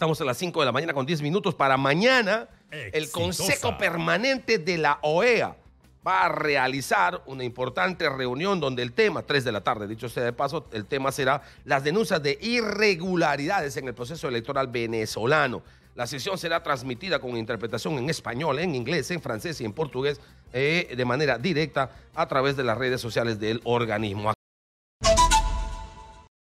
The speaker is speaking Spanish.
Estamos a las 5 de la mañana con 10 minutos para mañana. El Consejo Permanente de la OEA va a realizar una importante reunión donde el tema, 3 de la tarde, dicho sea de paso, el tema será las denuncias de irregularidades en el proceso electoral venezolano. La sesión será transmitida con interpretación en español, en inglés, en francés y en portugués eh, de manera directa a través de las redes sociales del organismo.